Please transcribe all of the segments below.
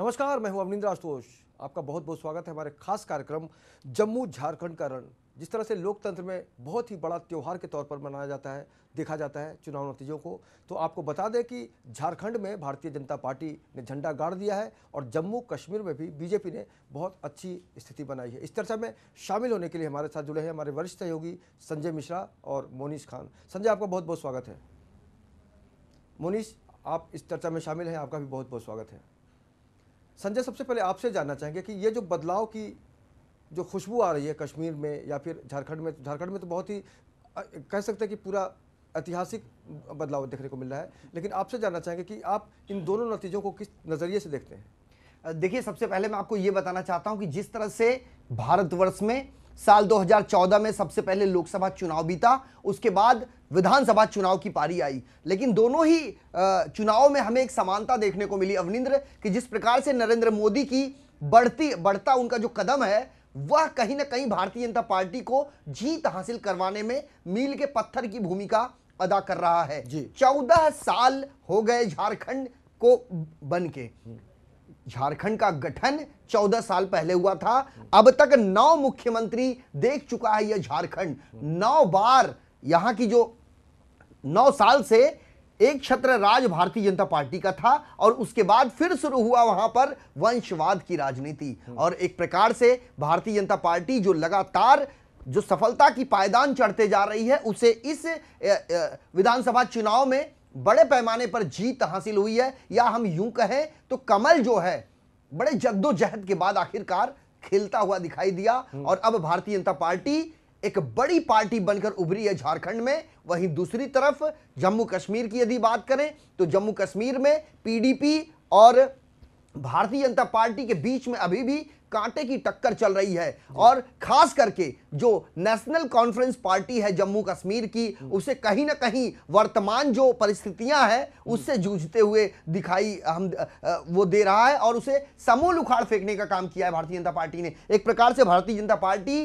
नमस्कार मैं हूं अवनिंद्र आशुतोष आपका बहुत बहुत स्वागत है हमारे खास कार्यक्रम जम्मू झारखंड का रण जिस तरह से लोकतंत्र में बहुत ही बड़ा त्यौहार के तौर पर मनाया जाता है देखा जाता है चुनाव नतीजों को तो आपको बता दें कि झारखंड में भारतीय जनता पार्टी ने झंडा गाड़ दिया है और जम्मू कश्मीर में भी बीजेपी ने बहुत अच्छी स्थिति बनाई है इस चर्चा में शामिल होने के लिए हमारे साथ जुड़े हैं हमारे वरिष्ठ सहयोगी संजय मिश्रा और मोनीश खान संजय आपका बहुत बहुत स्वागत है मोनीश आप इस चर्चा में शामिल हैं आपका भी बहुत बहुत स्वागत है संजय सबसे पहले आपसे जानना चाहेंगे कि ये जो बदलाव की जो खुशबू आ रही है कश्मीर में या फिर झारखंड में झारखंड में तो बहुत ही कह सकते हैं कि पूरा ऐतिहासिक बदलाव देखने को मिल रहा है लेकिन आपसे जानना चाहेंगे कि आप इन दोनों नतीजों को किस नज़रिए से देखते हैं देखिए सबसे पहले मैं आपको ये बताना चाहता हूँ कि जिस तरह से भारतवर्ष में साल 2014 में सबसे पहले लोकसभा चुनाव बीता उसके बाद विधानसभा चुनाव की पारी आई लेकिन दोनों ही चुनाव में हमें एक समानता देखने को मिली अवनिंद्र कि जिस प्रकार से नरेंद्र मोदी की बढ़ती बढ़ता उनका जो कदम है वह कहीं ना कहीं भारतीय जनता पार्टी को जीत हासिल करवाने में मील के पत्थर की भूमिका अदा कर रहा है चौदह साल हो गए झारखंड को बन के झारखंड का गठन 14 साल पहले हुआ था अब तक नौ मुख्यमंत्री देख चुका है यह झारखंड नौ बार यहां की जो नौ साल से एक छत्र राज भारतीय जनता पार्टी का था और उसके बाद फिर शुरू हुआ वहां पर वंशवाद की राजनीति और एक प्रकार से भारतीय जनता पार्टी जो लगातार जो सफलता की पायदान चढ़ते जा रही है उसे इस विधानसभा चुनाव में बड़े पैमाने पर जीत हासिल हुई है या हम यूं कहें तो कमल जो है बड़े जद्दोजहद के बाद आखिरकार खिलता हुआ दिखाई दिया हम्म। और अब भारतीय जनता पार्टी एक बड़ी पार्टी बनकर उभरी है झारखंड में वहीं दूसरी तरफ जम्मू कश्मीर की यदि बात करें तो जम्मू कश्मीर में पीडीपी और भारतीय जनता पार्टी के बीच में अभी भी कांटे की टक्कर चल रही है और खास करके जो नेशनल कॉन्फ्रेंस पार्टी है जम्मू कश्मीर की उसे कहीं ना कहीं वर्तमान जो परिस्थितियां हैं उससे जूझते हुए दिखाई हम वो दे रहा है और उसे समूल उखाड़ फेंकने का काम किया है भारतीय जनता पार्टी ने एक प्रकार से भारतीय जनता पार्टी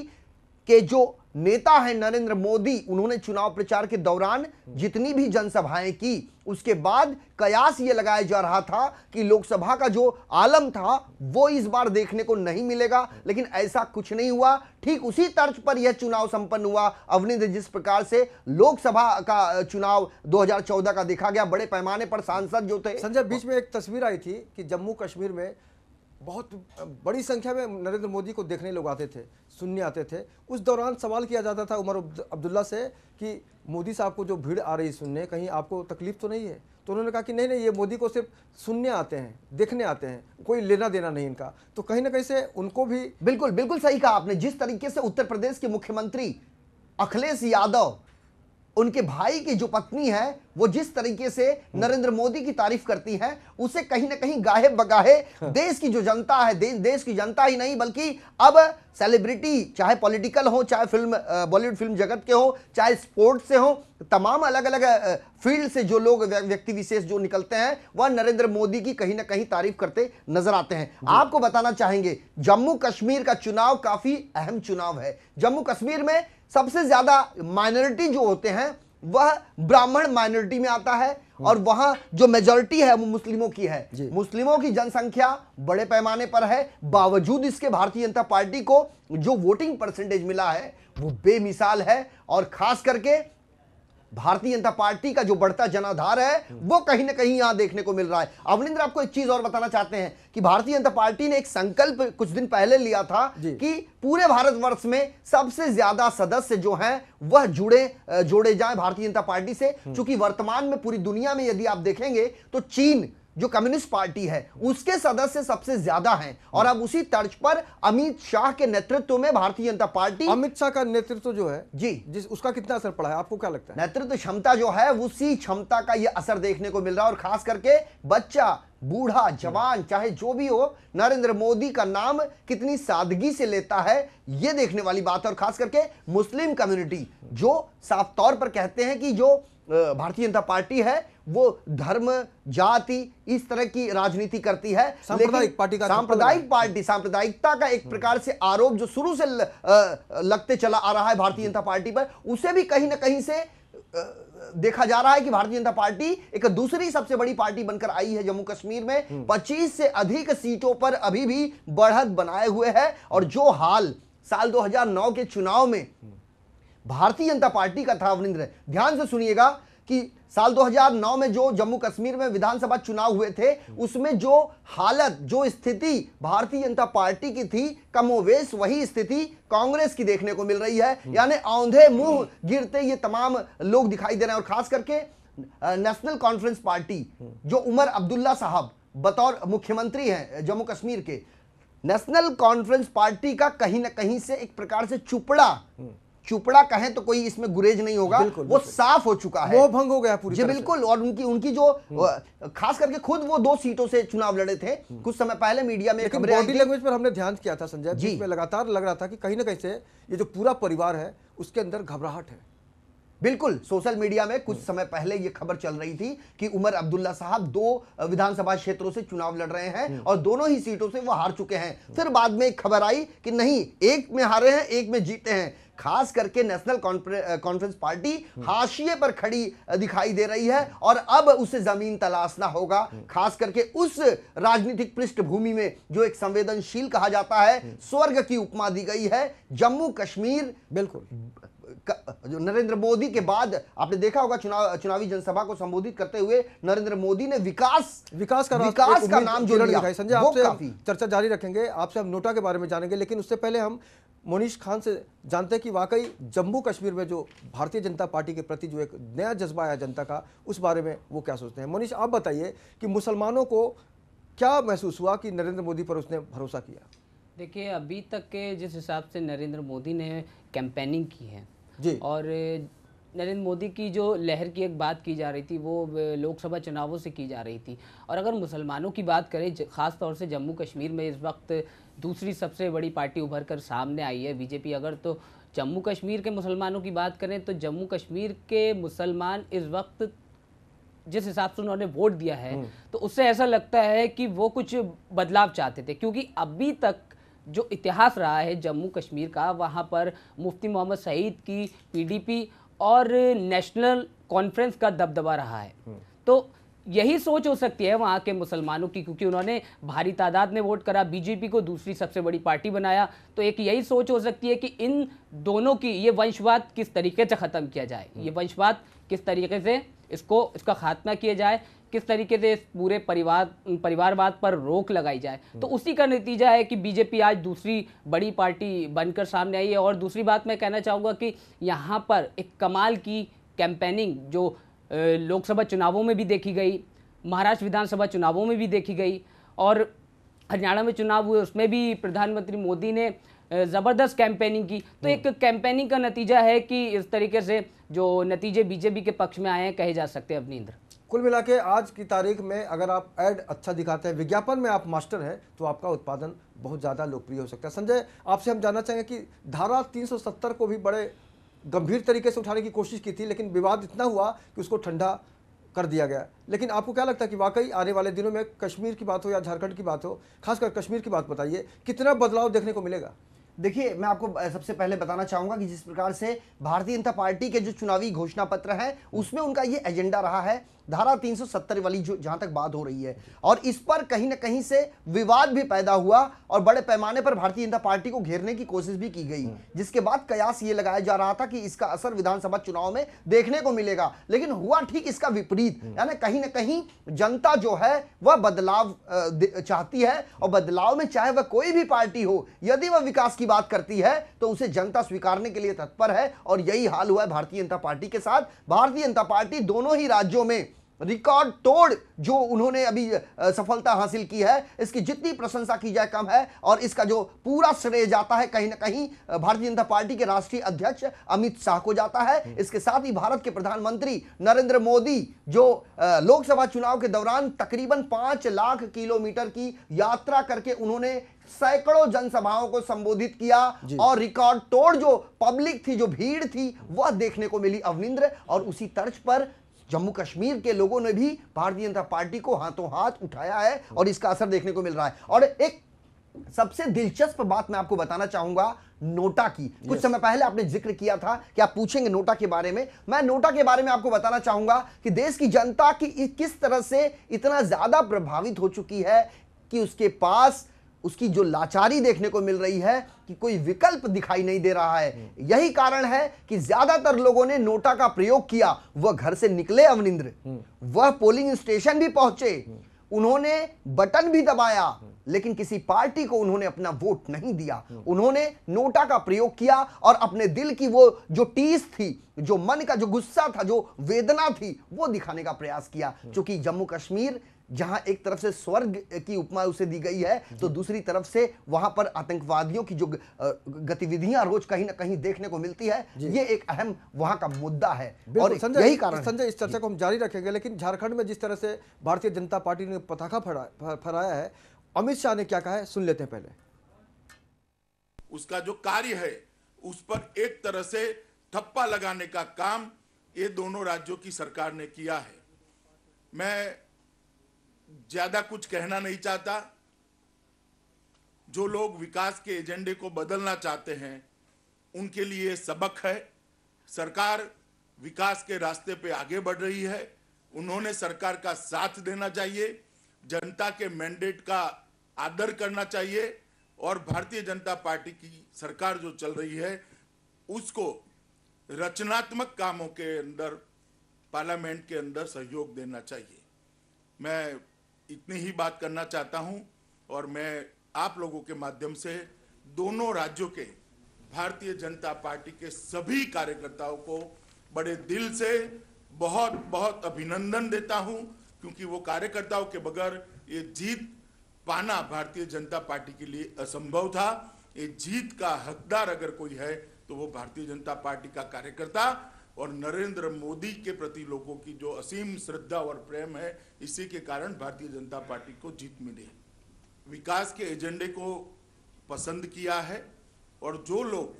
के जो नेता है नरेंद्र मोदी उन्होंने चुनाव प्रचार के दौरान जितनी भी जनसभाएं की उसके बाद कयास ये लगाया जा रहा था कि लोकसभा का जो आलम था वो इस बार देखने को नहीं मिलेगा लेकिन ऐसा कुछ नहीं हुआ ठीक उसी तर्ज पर यह चुनाव संपन्न हुआ अवनिंद जिस प्रकार से लोकसभा का चुनाव 2014 का देखा गया बड़े पैमाने पर सांसद जो थे संजय बीच में एक तस्वीर आई थी कि जम्मू कश्मीर में बहुत बड़ी संख्या में नरेंद्र मोदी को देखने लोग आते थे सुनने आते थे उस दौरान सवाल किया जाता था उमर अब्दुल्ला से कि मोदी साहब को जो भीड़ आ रही सुनने कहीं आपको तकलीफ तो नहीं है तो उन्होंने कहा कि नहीं नहीं ये मोदी को सिर्फ सुनने आते हैं देखने आते हैं कोई लेना देना नहीं इनका तो कहीं ना कहीं से उनको भी बिल्कुल बिल्कुल सही कहा आपने जिस तरीके से उत्तर प्रदेश के मुख्यमंत्री अखिलेश यादव उनके भाई की जो पत्नी है वो जिस तरीके से हम्म। नरेंद्र मोदी की तारीफ करती है उसे कहीं ना कहीं गाहे बगाहे हाँ। देश की जो जनता है दे, देश की जनता ही नहीं बल्कि अब सेलिब्रिटी चाहे पॉलिटिकल हो चाहे फिल्म बॉलीवुड फिल्म जगत के हो चाहे स्पोर्ट्स से हो तमाम अलग अलग फील्ड से जो लोग व्यक्ति विशेष जो निकलते हैं वह नरेंद्र मोदी की कहीं ना कहीं तारीफ करते नजर आते हैं आपको बताना चाहेंगे जम्मू कश्मीर का चुनाव काफी अहम चुनाव है जम्मू कश्मीर में सबसे ज्यादा माइनॉरिटी जो होते हैं वह ब्राह्मण माइनॉरिटी में आता है हम्म। और वहां जो मेजोरिटी है वो मुस्लिमों की है मुस्लिमों की जनसंख्या बड़े पैमाने पर है बावजूद इसके भारतीय जनता पार्टी को जो वोटिंग परसेंटेज मिला है वो बेमिसाल है और खास करके भारतीय जनता पार्टी का जो बढ़ता जनाधार है वो कहीं ना कहीं यहां देखने को मिल रहा है अवनिंद्र आपको एक चीज और बताना चाहते हैं कि भारतीय जनता पार्टी ने एक संकल्प कुछ दिन पहले लिया था कि पूरे भारतवर्ष में सबसे ज्यादा सदस्य जो हैं वह जुड़े जोड़े जाए भारतीय जनता पार्टी से हम्म। चूंकि वर्तमान में पूरी दुनिया में यदि आप देखेंगे तो चीन जो कम्युनिस्ट पार्टी है उसके सदस्य सबसे ज्यादा हैं और अब उसी तर्ज पर अमित शाह के नेतृत्व में भारतीय जनता पार्टी अमित शाह का नेतृत्व जो है जी जिस उसका कितना असर पड़ा है आपको क्या लगता है नेतृत्व क्षमता जो है उसी क्षमता का यह असर देखने को मिल रहा है और खास करके बच्चा बूढ़ा जवान चाहे जो भी हो नरेंद्र मोदी का नाम कितनी सादगी से लेता है यह देखने वाली बात है और खास करके मुस्लिम कम्युनिटी जो साफ तौर पर कहते हैं कि जो भारतीय जनता पार्टी है वो धर्म जाति इस तरह की राजनीति करती है सांप्रदायिक पार्टी का तो सांप्रदायिक पार्टी सांप्रदायिकता का एक हम्म। प्रकार से आरोप जो शुरू से ल, लगते चला आ रहा है भारतीय जनता पार्टी पर उसे भी कहीं ना कहीं से देखा जा रहा है कि भारतीय जनता पार्टी एक दूसरी सबसे बड़ी पार्टी बनकर आई है जम्मू कश्मीर में 25 हम्म। से अधिक सीटों पर अभी भी बढ़त बनाए हुए है और जो हाल साल 2009 के चुनाव में हम्म। भारतीय जनता पार्टी का था अवनिंद्र ध्यान से सुनिएगा कि साल 2009 में जो जम्मू कश्मीर में विधानसभा चुनाव हुए थे उसमें जो हालत जो स्थिति भारतीय जनता पार्टी की थी कमोवेश वही स्थिति कांग्रेस की देखने को मिल रही है हम्म। यानी औंधे मुंह गिरते ये तमाम लोग दिखाई दे रहे हैं और खास करके नेशनल कॉन्फ्रेंस पार्टी हम्म। जो उमर अब्दुल्ला साहब बतौर मुख्यमंत्री हैं जम्मू कश्मीर के नेशनल कॉन्फ्रेंस पार्टी का कहीं ना कहीं से एक प्रकार से चुपड़ा हम्म। चुपड़ा कहें तो कोई इसमें गुरेज नहीं होगा बिल्कुल, वो बिल्कुल। साफ हो चुका है वो भंग हो गया पूरी जी बिल्कुल और उनकी उनकी जो हम्म। खास करके खुद वो दो सीटों से चुनाव लड़े थे हम्म। कुछ समय पहले मीडिया में बॉडी लैंग्वेज पर हमने ध्यान किया था संजय जी लगातार लग रहा था कि कहीं ना कहीं से ये जो पूरा परिवार है उसके अंदर घबराहट है बिल्कुल सोशल मीडिया में कुछ हम्म। समय पहले यह खबर चल रही थी कि उमर अब्दुल्ला साहब दो विधानसभा क्षेत्रों से चुनाव लड़ रहे हैं हम्म। और दोनों ही सीटों से वह हार चुके हैं हम्म। फिर बाद में एक खबर आई कि नहीं एक में हारे हैं एक में जीते हैं खास करके नेशनल कॉन्फ्रेंस पार्टी हाशिए पर खड़ी दिखाई दे रही है और अब उसे जमीन तलाशना होगा खास करके उस राजनीतिक पृष्ठभूमि में जो एक संवेदनशील कहा जाता है स्वर्ग की उपमा दी गई है जम्मू कश्मीर बिल्कुल जो नरेंद्र मोदी के बाद आपने देखा होगा चुनाव चुनावी जनसभा को संबोधित करते हुए नरेंद्र मोदी ने विकास विकास का विकास का नाम जो लिया संजय आपसे चर्चा जारी रखेंगे आपसे हम नोटा के बारे में जानेंगे लेकिन उससे पहले हम मोनीश खान से जानते हैं कि वाकई जम्मू कश्मीर में जो भारतीय जनता पार्टी के प्रति जो एक नया जज्बा आया जनता का उस बारे में वो क्या सोचते हैं मोनीश आप बताइए कि मुसलमानों को क्या महसूस हुआ कि नरेंद्र मोदी पर उसने भरोसा किया देखिए अभी तक के जिस हिसाब से नरेंद्र मोदी ने कैंपेनिंग की है और नरेंद्र मोदी की जो लहर की एक बात की जा रही थी वो लोकसभा चुनावों से की जा रही थी और अगर मुसलमानों की बात करें ख़ास तौर से जम्मू कश्मीर में इस वक्त दूसरी सबसे बड़ी पार्टी उभर कर सामने आई है बीजेपी अगर तो जम्मू कश्मीर के मुसलमानों की बात करें तो जम्मू कश्मीर के मुसलमान इस वक्त जिस हिसाब से उन्होंने वोट दिया है हम्म। तो उससे ऐसा लगता है कि वो कुछ बदलाव चाहते थे क्योंकि अभी तक जो इतिहास रहा है जम्मू कश्मीर का वहाँ पर मुफ्ती मोहम्मद सईद की पीडीपी और नेशनल कॉन्फ्रेंस का दबदबा रहा है हम्म। तो यही सोच हो सकती है वहाँ के मुसलमानों की क्योंकि उन्होंने भारी तादाद में वोट करा बीजेपी को दूसरी सबसे बड़ी पार्टी बनाया तो एक यही सोच हो सकती है कि इन दोनों की ये वंशवाद किस तरीके से ख़त्म किया जाए ये हम्म। वंशवाद किस तरीके से इसको इसका खात्मा किया जाए किस तरीके से इस पूरे परिवार परिवारवाद पर रोक लगाई जाए हम्म। तो उसी का नतीजा है कि बीजेपी आज दूसरी बड़ी पार्टी बनकर सामने आई है और दूसरी बात मैं कहना चाहूँगा कि यहाँ पर एक कमाल की कैंपेनिंग जो लोकसभा चुनावों में भी देखी गई महाराष्ट्र विधानसभा चुनावों में भी देखी गई और हरियाणा में चुनाव हुए उसमें भी प्रधानमंत्री मोदी ने ज़बरदस्त कैंपेनिंग की तो एक कैंपेनिंग हम्म। का नतीजा है कि इस तरीके से जो नतीजे बीजेपी के पक्ष में आए हैं कहे जा सकते हैं अपनी इंद्र कुल मिला के आज की तारीख में अगर आप ऐड अच्छा दिखाते हैं विज्ञापन में आप मास्टर हैं तो आपका उत्पादन बहुत ज़्यादा लोकप्रिय हो सकता है संजय आपसे हम जानना चाहेंगे कि धारा 370 को भी बड़े गंभीर तरीके से उठाने की कोशिश की थी लेकिन विवाद इतना हुआ कि उसको ठंडा कर दिया गया लेकिन आपको क्या लगता है कि वाकई आने वाले दिनों में कश्मीर की बात हो या झारखंड की बात हो खासकर कश्मीर की बात बताइए कितना बदलाव देखने को मिलेगा देखिए मैं आपको सबसे पहले बताना चाहूंगा कि जिस प्रकार से भारतीय जनता पार्टी के जो चुनावी घोषणा पत्र है उसमें उनका ये एजेंडा रहा है धारा 370 वाली जो जहां तक बात हो रही है और इस पर कहीं ना कहीं से विवाद भी पैदा हुआ और बड़े पैमाने पर भारतीय जनता पार्टी को घेरने की कोशिश भी की गई हम्म। जिसके बाद कयास ये लगाया जा रहा था कि इसका असर विधानसभा चुनाव में देखने को मिलेगा लेकिन हुआ ठीक इसका विपरीत हम्म। यानी कहीं ना कहीं जनता जो है वह बदलाव चाहती है और बदलाव में चाहे वह कोई भी पार्टी हो यदि वह विकास की बात करती है तो उसे जनता स्वीकारने के लिए तत्पर है और यही हाल हुआ है भारतीय जनता पार्टी के साथ भारतीय जनता पार्टी दोनों ही राज्यों में रिकॉर्ड तोड़ जो उन्होंने अभी सफलता हासिल की है इसकी जितनी प्रशंसा की जाए कम है और इसका जो पूरा श्रेय जाता है कहीं ना कहीं भारतीय जनता पार्टी के राष्ट्रीय अध्यक्ष अमित शाह को जाता है हम्म। इसके साथ ही भारत के प्रधानमंत्री नरेंद्र मोदी जो लोकसभा चुनाव के दौरान तकरीबन पांच लाख किलोमीटर की यात्रा करके उन्होंने सैकड़ों जनसभाओं को संबोधित किया और रिकॉर्ड तोड़ जो पब्लिक थी जो भीड़ थी वह देखने को मिली अवनिंद्र और उसी तर्ज पर जम्मू कश्मीर के लोगों ने भी भारतीय जनता पार्टी को हाथों हाथ उठाया है और इसका असर देखने को मिल रहा है और एक सबसे दिलचस्प बात मैं आपको बताना चाहूंगा नोटा की कुछ समय पहले आपने जिक्र किया था कि आप पूछेंगे नोटा के बारे में मैं नोटा के बारे में आपको बताना चाहूंगा कि देश की जनता की किस तरह से इतना ज्यादा प्रभावित हो चुकी है कि उसके पास उसकी जो लाचारी देखने को मिल रही है कि कोई विकल्प दिखाई नहीं दे रहा है यही कारण है कि ज्यादातर लोगों ने नोटा का प्रयोग किया वह घर से निकले अवनिंद्र हम्म। वह पोलिंग स्टेशन भी पहुंचे हम्म। उन्होंने बटन भी दबाया लेकिन किसी पार्टी को उन्होंने अपना वोट नहीं दिया हम्म। उन्होंने नोटा का प्रयोग किया और अपने दिल की वो जो टीस थी जो मन का जो गुस्सा था जो वेदना थी वो दिखाने का प्रयास किया क्योंकि जम्मू कश्मीर जहां एक तरफ से स्वर्ग की उपमा उसे दी गई है तो दूसरी तरफ से वहां पर आतंकवादियों की जो गतिविधियां रोज कहीं ना कहीं देखने को मिलती है ये एक अहम वहां का मुद्दा है और यही कारण संजय इस चर्चा को हम जारी रखेंगे लेकिन झारखंड में जिस तरह से भारतीय जनता पार्टी ने पताखा फहराया है अमित शाह ने क्या कहा है सुन लेते हैं पहले उसका जो कार्य है उस पर एक तरह से थप्पा लगाने का काम ये दोनों राज्यों की सरकार ने किया है मैं ज्यादा कुछ कहना नहीं चाहता जो लोग विकास के एजेंडे को बदलना चाहते हैं उनके लिए सबक है सरकार विकास के रास्ते पे आगे बढ़ रही है उन्होंने सरकार का साथ देना चाहिए जनता के मैंडेट का आदर करना चाहिए और भारतीय जनता पार्टी की सरकार जो चल रही है उसको रचनात्मक कामों के अंदर पार्लियामेंट के अंदर सहयोग देना चाहिए मैं इतनी ही बात करना चाहता हूं और मैं आप लोगों के माध्यम से दोनों राज्यों के भारतीय जनता पार्टी के सभी कार्यकर्ताओं को बड़े दिल से बहुत बहुत अभिनंदन देता हूं क्योंकि वो कार्यकर्ताओं के बगैर ये जीत पाना भारतीय जनता पार्टी के लिए असंभव था ये जीत का हकदार अगर कोई है तो वो भारतीय जनता पार्टी का कार्यकर्ता और नरेंद्र मोदी के प्रति लोगों की जो असीम श्रद्धा और प्रेम है इसी के कारण भारतीय जनता पार्टी को जीत मिली है विकास के एजेंडे को पसंद किया है और जो लोग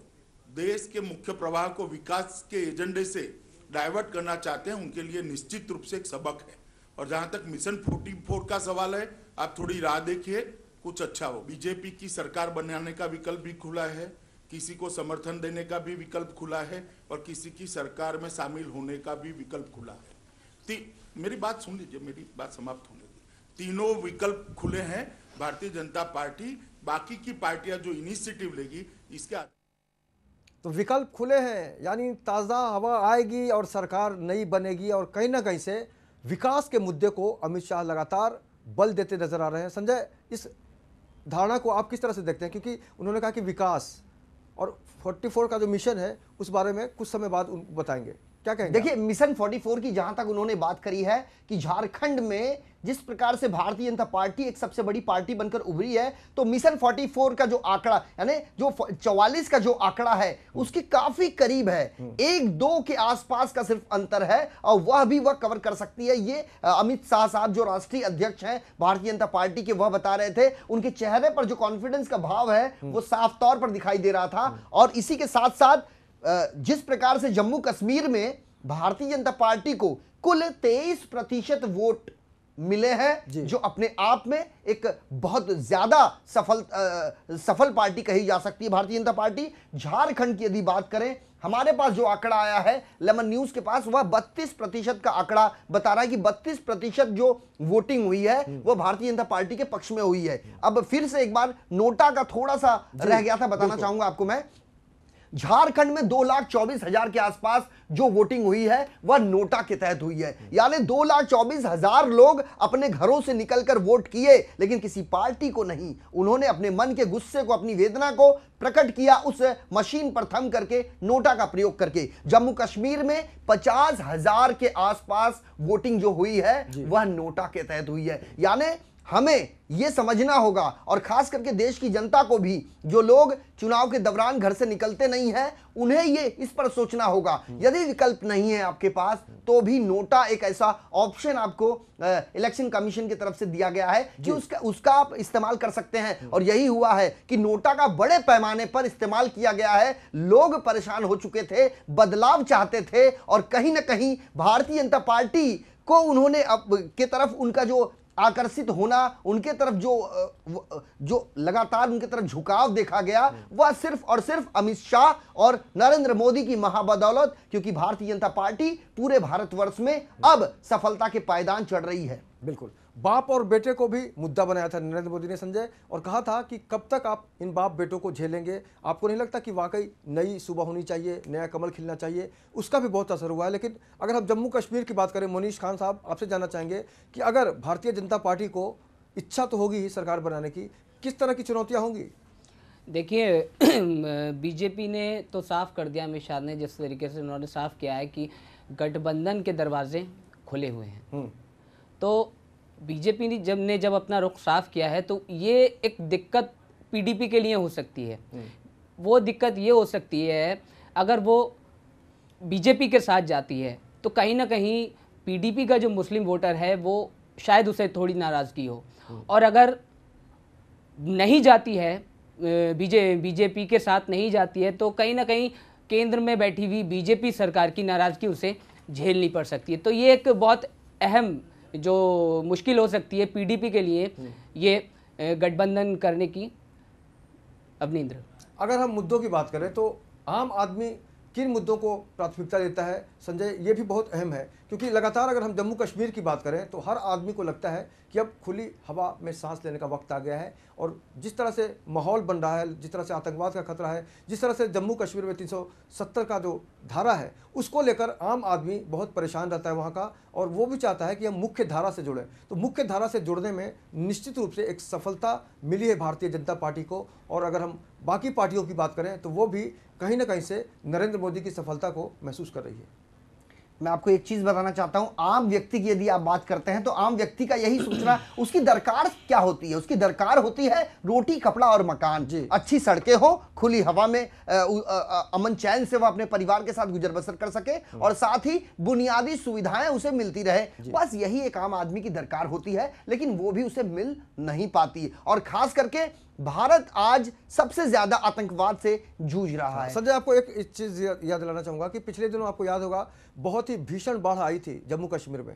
देश के मुख्य प्रवाह को विकास के एजेंडे से डाइवर्ट करना चाहते हैं उनके लिए निश्चित रूप से एक सबक है और जहां तक मिशन 44 का सवाल है आप थोड़ी राह देखिए कुछ अच्छा हो बीजेपी की सरकार बनाने का विकल्प भी खुला है किसी को समर्थन देने का भी विकल्प खुला है और किसी की सरकार में शामिल होने का भी विकल्प खुला है मेरी बात सुन लीजिए मेरी बात समाप्त होने दी तीनों विकल्प खुले हैं भारतीय जनता पार्टी बाकी की पार्टियां जो इनिशिएटिव लेगी इसके तो विकल्प खुले हैं यानी ताज़ा हवा आएगी और सरकार नई बनेगी और कहीं ना कहीं से विकास के मुद्दे को अमित शाह लगातार बल देते नजर आ रहे हैं संजय इस धारणा को आप किस तरह से देखते हैं क्योंकि उन्होंने कहा कि विकास और 44 का जो मिशन है उस बारे में कुछ समय बाद उनको बताएंगे क्या कहेंगे देखिए मिशन 44 की जहां तक उन्होंने बात करी है कि झारखंड में जिस प्रकार से भारतीय जनता पार्टी एक सबसे बड़ी पार्टी बनकर उभरी है तो मिशन 44 का जो आंकड़ा यानी जो 44 का जो आंकड़ा है उसके काफी करीब है एक दो के आसपास का सिर्फ अंतर है और वह भी वह कवर कर सकती है ये अमित शाह साहब जो राष्ट्रीय अध्यक्ष हैं भारतीय जनता पार्टी के वह बता रहे थे उनके चेहरे पर जो कॉन्फिडेंस का भाव है वो साफ तौर पर दिखाई दे रहा था और इसी के साथ साथ जिस प्रकार से जम्मू कश्मीर में भारतीय जनता पार्टी को कुल तेईस प्रतिशत वोट मिले हैं जो अपने आप में एक बहुत ज्यादा सफल आ, सफल पार्टी कही जा सकती है भारतीय जनता पार्टी झारखंड की यदि बात करें हमारे पास जो आंकड़ा आया है लेमन न्यूज के पास वह 32 प्रतिशत का आंकड़ा बता रहा है कि 32 प्रतिशत जो वोटिंग हुई है हम्म। वह भारतीय जनता पार्टी के पक्ष में हुई है अब फिर से एक बार नोटा का थोड़ा सा रह गया था बताना चाहूंगा आपको मैं झारखंड में दो लाख चौबीस हजार के आसपास जो वोटिंग हुई है वह नोटा के तहत हुई है यानी दो लाख चौबीस हजार लोग अपने घरों से निकलकर वोट किए लेकिन किसी पार्टी को नहीं उन्होंने अपने मन के गुस्से को अपनी वेदना को प्रकट किया उस मशीन पर थम करके नोटा का प्रयोग करके जम्मू कश्मीर में पचास हजार के आसपास वोटिंग जो हुई है वह नोटा के तहत हुई है यानी हमें ये समझना होगा और ख़ास करके देश की जनता को भी जो लोग चुनाव के दौरान घर से निकलते नहीं हैं उन्हें ये इस पर सोचना होगा यदि विकल्प नहीं है आपके पास तो भी नोटा एक ऐसा ऑप्शन आपको इलेक्शन कमीशन की तरफ से दिया गया है कि उसका उसका आप इस्तेमाल कर सकते हैं और यही हुआ है कि नोटा का बड़े पैमाने पर इस्तेमाल किया गया है लोग परेशान हो चुके थे बदलाव चाहते थे और कहीं ना कहीं भारतीय जनता पार्टी को उन्होंने अब के तरफ उनका जो आकर्षित होना उनके तरफ जो जो लगातार उनके तरफ झुकाव देखा गया वह सिर्फ और सिर्फ अमित शाह और नरेंद्र मोदी की महाबदौलत क्योंकि भारतीय जनता पार्टी पूरे भारतवर्ष में अब सफलता के पायदान चढ़ रही है बिल्कुल बाप और बेटे को भी मुद्दा बनाया था नरेंद्र मोदी ने संजय और कहा था कि कब तक आप इन बाप बेटों को झेलेंगे आपको नहीं लगता कि वाकई नई सुबह होनी चाहिए नया कमल खिलना चाहिए उसका भी बहुत असर हुआ है लेकिन अगर हम जम्मू कश्मीर की बात करें मनीष खान साहब आपसे जानना चाहेंगे कि अगर भारतीय जनता पार्टी को इच्छा तो होगी ही सरकार बनाने की किस तरह की चुनौतियाँ होंगी देखिए बीजेपी ने तो साफ़ कर दिया अमित शाह ने जिस तरीके से उन्होंने साफ़ किया है कि गठबंधन के दरवाजे खुले हुए हैं हम्म। तो बीजेपी ने जब ने जब अपना रुख साफ किया है तो ये एक दिक्कत पीडीपी के लिए हो सकती है हम्म। वो दिक्कत ये हो सकती है अगर वो बीजेपी के साथ जाती है तो कहीं ना कहीं पीडीपी का जो मुस्लिम वोटर है वो शायद उसे थोड़ी नाराज़गी हो हम्म। और अगर नहीं जाती है बीजे बीजेपी के साथ नहीं जाती है तो कहीं ना कहीं केंद्र में बैठी हुई बीजेपी सरकार की नाराज़गी उसे झेलनी पड़ सकती है तो ये एक बहुत अहम जो मुश्किल हो सकती है पीडीपी के लिए हम्म। ये गठबंधन करने की अवनिंद्र अगर हम मुद्दों की बात करें तो आम आदमी किन मुद्दों को प्राथमिकता देता है संजय ये भी बहुत अहम है क्योंकि लगातार अगर हम जम्मू कश्मीर की बात करें तो हर आदमी को लगता है कि अब खुली हवा में सांस लेने का वक्त आ गया है और जिस तरह से माहौल बन रहा है जिस तरह से आतंकवाद का खतरा है जिस तरह से जम्मू कश्मीर में 370 का जो धारा है उसको लेकर आम आदमी बहुत परेशान रहता है वहाँ का और वो भी चाहता है कि हम मुख्य धारा से जुड़ें तो मुख्य धारा से जुड़ने में निश्चित रूप से एक सफलता मिली है भारतीय जनता पार्टी को और अगर हम बाकी पार्टियों की बात करें तो वो भी कहीं ना कहीं से नरेंद्र मोदी की सफलता को महसूस कर रही है मैं आपको एक चीज बताना चाहता हूं आम व्यक्ति की यदि आप बात करते हैं तो आम व्यक्ति का यही सूचना उसकी दरकार क्या होती है उसकी दरकार होती है रोटी कपड़ा और मकान अच्छी सड़कें हो खुली हवा में आ, आ, आ, अमन चैन से वह अपने परिवार के साथ गुजर बसर कर सके हम्म। और साथ ही बुनियादी सुविधाएं उसे मिलती रहे बस यही एक आम आदमी की दरकार होती है लेकिन वो भी उसे मिल नहीं पाती और खास करके भारत आज सबसे ज्यादा आतंकवाद से जूझ रहा हाँ, है संजय आपको एक चीज याद दिलाना चाहूंगा कि पिछले दिनों आपको याद होगा बहुत ही भीषण बाढ़ आई थी जम्मू कश्मीर में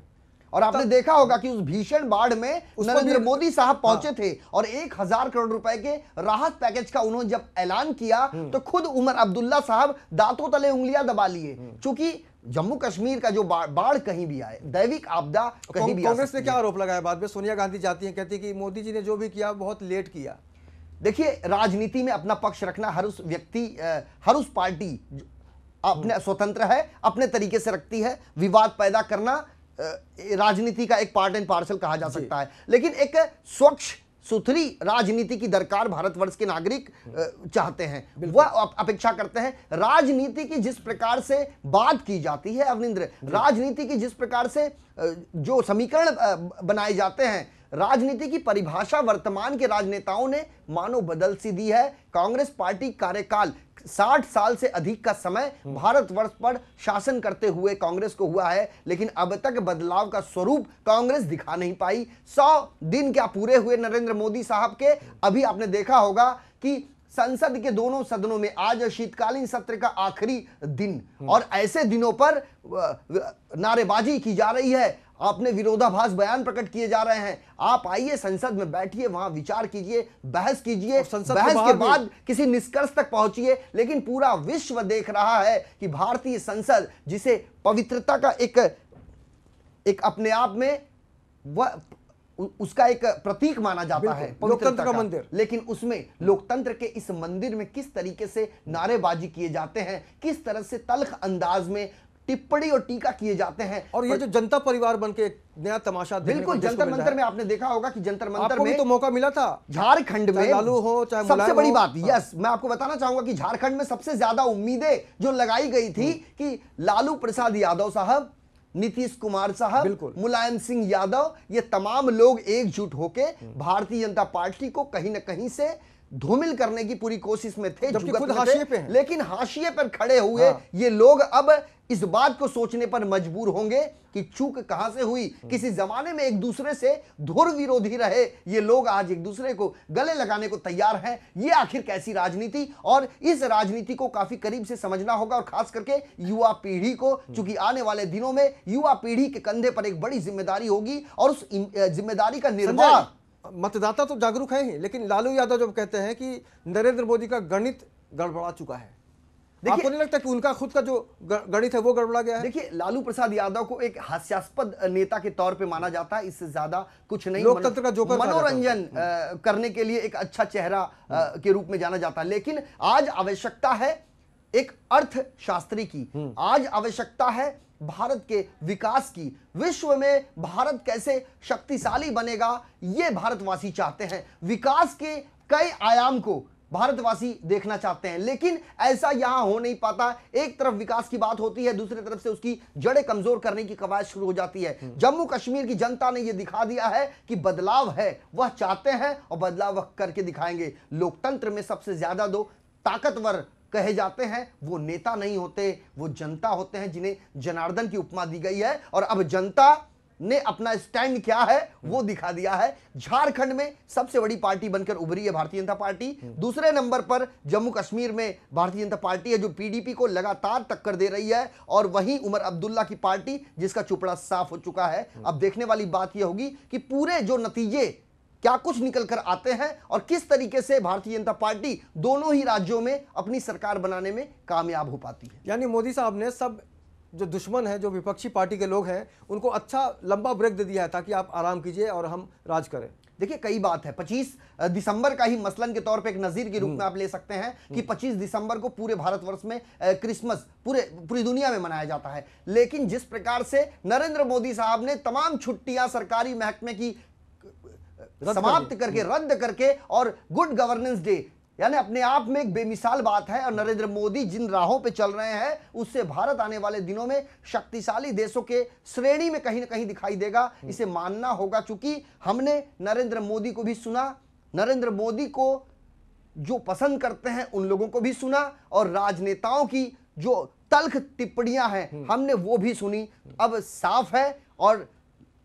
और आपने देखा होगा कि उस भीषण बाढ़ में नरेंद्र मोदी साहब पहुंचे हाँ। थे और एक हजार करोड़ रुपए के राहत पैकेज का उन्होंने जब ऐलान किया हम्म। तो खुद उमर अब्दुल्ला साहब दांतों तले उंगलियां दबा लिए हम्म। चूंकि जम्मू कश्मीर का जो बाढ़ कहीं भी आए दैविक आपदा कहीं भी कांग्रेस ने क्या आरोप लगाया बाद में सोनिया गांधी जाती है कहती है कि मोदी जी ने जो भी किया बहुत लेट किया देखिए राजनीति में अपना पक्ष रखना हर उस व्यक्ति हर उस पार्टी अपने हम्म। स्वतंत्र है अपने तरीके से रखती है विवाद पैदा करना राजनीति का एक पार्ट एंड पार्सल कहा जा सकता है लेकिन एक स्वच्छ सुथरी राजनीति की दरकार भारतवर्ष के नागरिक चाहते हैं वह अपेक्षा करते हैं राजनीति की जिस प्रकार से बात की जाती है अवनिंद्र राजनीति की जिस प्रकार से जो समीकरण बनाए जाते हैं राजनीति की परिभाषा वर्तमान के राजनेताओं ने मानो बदल सी दी है कांग्रेस पार्टी कार्यकाल 60 साल से अधिक का समय हम्म। भारतवर्ष पर शासन करते हुए कांग्रेस को हुआ है लेकिन अब तक बदलाव का स्वरूप कांग्रेस दिखा नहीं पाई 100 दिन क्या पूरे हुए नरेंद्र मोदी साहब के अभी आपने देखा होगा कि संसद के दोनों सदनों में आज शीतकालीन सत्र का आखिरी दिन हम्म। और ऐसे दिनों पर नारेबाजी की जा रही है अपने विरोधाभास बयान प्रकट किए जा रहे हैं आप आइए संसद में बैठिए वहां विचार कीजिए बहस कीजिए संसद बहस के बाद किसी निष्कर्ष तक पहुंचिए लेकिन पूरा विश्व देख रहा है कि भारतीय संसद जिसे पवित्रता का एक एक अपने आप में वह उसका एक प्रतीक माना जाता है लोकतंत्र का मंदिर लेकिन उसमें लोकतंत्र के इस मंदिर में किस तरीके से नारेबाजी किए जाते हैं किस तरह से तलख अंदाज में टिप्पणी और टीका किए जाते हैं और ये जो जनता परिवार बन के एक नया तमाशा बिल्कुल जंतर मंतर में आपने देखा होगा कि जंतर मंतर में तो मौका मिला था झारखंड में लालू हो चाहे सबसे बड़ी बात हाँ। यस मैं आपको बताना चाहूंगा कि झारखंड में सबसे ज्यादा उम्मीदें जो लगाई गई थी हम्म। कि लालू प्रसाद यादव साहब नीतीश कुमार साहब मुलायम सिंह यादव ये तमाम लोग एकजुट होकर हम्म। भारतीय जनता पार्टी को कहीं ना कहीं से धूमिल करने की पूरी कोशिश में थे जबकि खुद हाशिए पे हैं। लेकिन हाशिए पर खड़े हुए हाँ। ये लोग अब इस बात को सोचने पर मजबूर होंगे कि चूक कहां से हुई हम्म। किसी जमाने में एक दूसरे से धुर विरोधी रहे ये लोग आज एक दूसरे को गले लगाने को तैयार हैं ये आखिर कैसी राजनीति और इस राजनीति को काफी करीब से समझना होगा और खास करके युवा पीढ़ी को चूंकि हम्म। आने वाले दिनों में युवा पीढ़ी के कंधे पर एक बड़ी जिम्मेदारी होगी और उस जिम्मेदारी का निर्माण मतदाता तो जागरूक है ही लेकिन लालू यादव जब कहते हैं कि नरेंद्र मोदी का गणित गड़बड़ा चुका है आपको नहीं लगता कि उनका खुद का जो गणित है वो गड़बड़ा गया है देखिए लालू प्रसाद यादव को एक हास्यास्पद नेता के तौर पे माना जाता है इससे ज्यादा कुछ नहीं लोकतंत्र का जोकर मनोरंजन हम्म। करने के लिए एक अच्छा चेहरा के रूप में जाना जाता है लेकिन आज आवश्यकता है एक अर्थशास्त्री की हम्म। आज आवश्यकता है भारत के विकास की विश्व में भारत कैसे शक्तिशाली बनेगा ये भारतवासी चाहते हैं विकास के कई आयाम को भारतवासी देखना चाहते हैं लेकिन ऐसा यहां हो नहीं पाता एक तरफ विकास की बात होती है दूसरी तरफ से उसकी जड़ें कमजोर करने की कवायद शुरू हो जाती है हम्म। जम्मू कश्मीर की जनता ने यह दिखा दिया है कि बदलाव है वह चाहते हैं और बदलाव करके दिखाएंगे लोकतंत्र में सबसे ज्यादा दो ताकतवर कहे जाते हैं वो नेता नहीं होते वो जनता होते हैं जिन्हें जनार्दन की उपमा दी गई है और अब जनता ने अपना स्टैंड क्या है वो दिखा दिया है झारखंड में सबसे बड़ी पार्टी बनकर उभरी है भारतीय जनता पार्टी दूसरे नंबर पर जम्मू कश्मीर में भारतीय जनता पार्टी है जो पीडीपी को लगातार टक्कर दे रही है और वहीं उमर अब्दुल्ला की पार्टी जिसका चुपड़ा साफ हो चुका है अब देखने वाली बात यह होगी कि पूरे जो नतीजे क्या कुछ निकल कर आते हैं और किस तरीके से भारतीय जनता पार्टी दोनों ही राज्यों में अपनी सरकार बनाने में कामयाब हो पाती है यानी मोदी साहब ने सब जो दुश्मन है जो विपक्षी पार्टी के लोग हैं उनको अच्छा लंबा ब्रेक दे दिया है ताकि आप आराम कीजिए और हम राज करें देखिए कई बात है 25 दिसंबर का ही मसलन के तौर पे एक नजीर के रूप में हम्म। आप ले सकते हैं कि 25 हम्म। दिसंबर को पूरे भारतवर्ष में क्रिसमस पूरे पूरी दुनिया में मनाया जाता है लेकिन जिस प्रकार से नरेंद्र मोदी साहब ने तमाम छुट्टियां सरकारी महकमे की समाप्त करके हम्म। रद्द करके और गुड गवर्नेंस डे यानी अपने आप में एक बेमिसाल बात है और नरेंद्र मोदी जिन राहों पे चल रहे हैं उससे भारत आने वाले दिनों में शक्तिशाली देशों के श्रेणी में कहीं ना कहीं दिखाई देगा हम्म। इसे मानना होगा क्योंकि हमने नरेंद्र मोदी को भी सुना नरेंद्र मोदी को जो पसंद करते हैं उन लोगों को भी सुना और राजनेताओं की जो तल्ख टिप्पणियां हैं हम्म। हमने वो भी सुनी अब साफ है और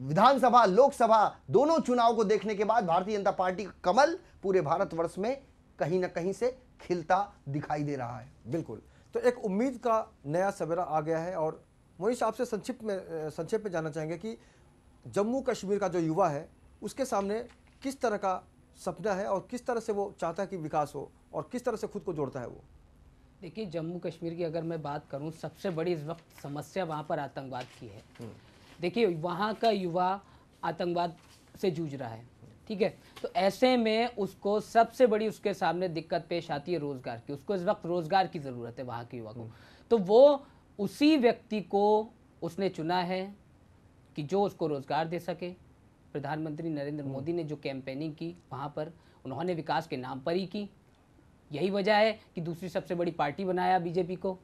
विधानसभा लोकसभा दोनों चुनाव को देखने के बाद भारतीय जनता पार्टी का कमल पूरे भारतवर्ष में कहीं ना कहीं से खिलता दिखाई दे रहा है बिल्कुल तो एक उम्मीद का नया सवेरा आ गया है और मोहिश आपसे संक्षिप्त में संक्षिप्त में जानना चाहेंगे कि जम्मू कश्मीर का जो युवा है उसके सामने किस तरह का सपना है और किस तरह से वो चाहता है कि विकास हो और किस तरह से खुद को जोड़ता है वो देखिए जम्मू कश्मीर की अगर मैं बात करूँ सबसे बड़ी इस वक्त समस्या वहाँ पर आतंकवाद की है हम्म। देखिए वहाँ का युवा आतंकवाद से जूझ रहा है ठीक है तो ऐसे में उसको सबसे बड़ी उसके सामने दिक्कत पेश आती है रोज़गार की उसको इस वक्त रोज़गार की ज़रूरत है वहाँ के युवा को तो वो उसी व्यक्ति को उसने चुना है कि जो उसको रोज़गार दे सके प्रधानमंत्री नरेंद्र हम्म। मोदी ने जो कैंपेनिंग की वहाँ पर उन्होंने विकास के नाम पर ही की यही वजह है कि दूसरी सबसे बड़ी पार्टी बनाया बीजेपी को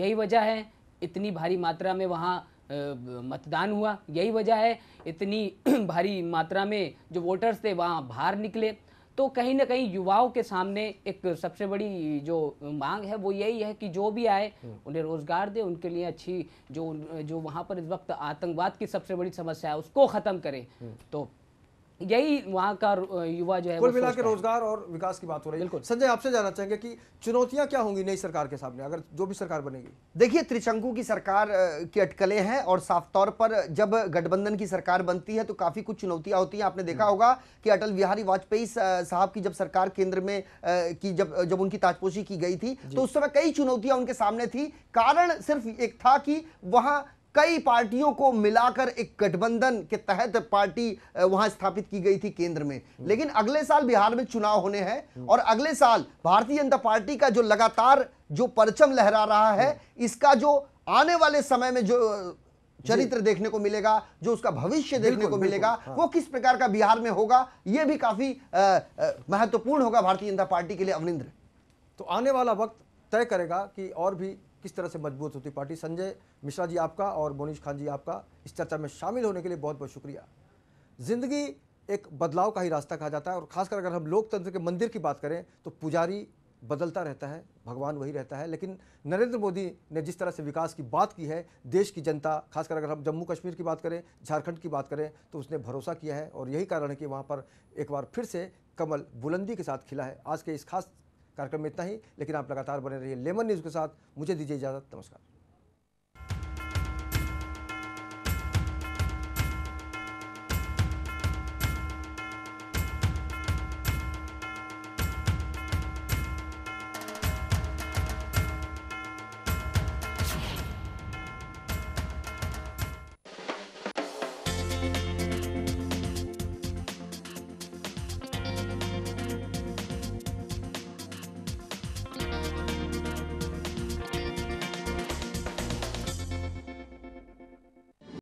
यही वजह है इतनी भारी मात्रा में वहाँ मतदान हुआ यही वजह है इतनी भारी मात्रा में जो वोटर्स थे वहाँ बाहर निकले तो कहीं ना कहीं युवाओं के सामने एक सबसे बड़ी जो मांग है वो यही है कि जो भी आए हम्म। उन्हें रोजगार दे उनके लिए अच्छी जो जो वहाँ पर इस वक्त आतंकवाद की सबसे बड़ी समस्या है उसको ख़त्म करें हम्म। तो यही वहाँ का युवा जो है कुल मिला के रोजगार और विकास की बात हो रही है बिल्कुल संजय आपसे जानना चाहेंगे कि चुनौतियां क्या होंगी नई सरकार के सामने अगर जो भी सरकार बनेगी देखिए त्रिशंकु की सरकार की अटकलें हैं और साफ तौर पर जब गठबंधन की सरकार बनती है तो काफी कुछ चुनौतियां होती हैं आपने देखा हम्म। होगा कि अटल बिहारी वाजपेयी साहब की जब सरकार केंद्र में की जब जब उनकी ताजपोशी की गई थी तो उस समय कई चुनौतियां उनके सामने थी कारण सिर्फ एक था कि वहां कई पार्टियों को मिलाकर एक गठबंधन के तहत पार्टी वहां स्थापित की गई थी केंद्र में लेकिन अगले साल बिहार में चुनाव होने हैं और अगले साल भारतीय जनता पार्टी का जो लगातार जो परचम लहरा रहा है इसका जो आने वाले समय में जो चरित्र देखने को मिलेगा जो उसका भविष्य देखने को मिलेगा हाँ। वो किस प्रकार का बिहार में होगा ये भी काफी महत्वपूर्ण होगा भारतीय जनता पार्टी के लिए अवनिंद्र तो आने वाला वक्त तय करेगा कि और भी किस तरह से मजबूत होती पार्टी संजय मिश्रा जी आपका और मोनीश खान जी आपका इस चर्चा में शामिल होने के लिए बहुत बहुत शुक्रिया ज़िंदगी एक बदलाव का ही रास्ता कहा जाता है और खासकर अगर हम लोकतंत्र के मंदिर की बात करें तो पुजारी बदलता रहता है भगवान वही रहता है लेकिन नरेंद्र मोदी ने जिस तरह से विकास की बात की है देश की जनता खासकर अगर हम जम्मू कश्मीर की बात करें झारखंड की बात करें तो उसने भरोसा किया है और यही कारण है कि वहाँ पर एक बार फिर से कमल बुलंदी के साथ खिला है आज के इस खास कार्यक्रम में इतना ही लेकिन आप लगातार बने रहिए लेमन न्यूज़ के साथ मुझे दीजिए इजाज़त नमस्कार